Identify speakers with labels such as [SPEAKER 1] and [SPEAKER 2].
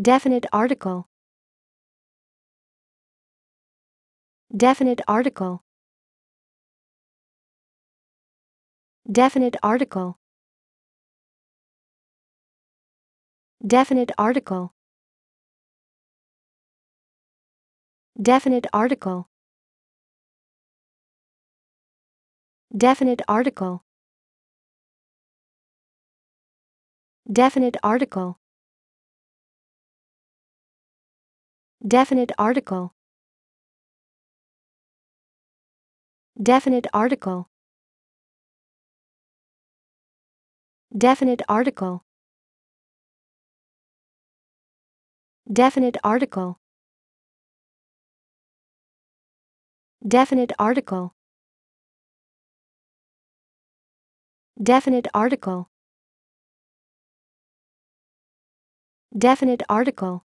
[SPEAKER 1] Definite article. Definite article. Definite article. Definite article. Definite article. Definite article. Definite article. Definite article. Definite article. Definite article. Definite article. Definite article. Definite article. Definite article.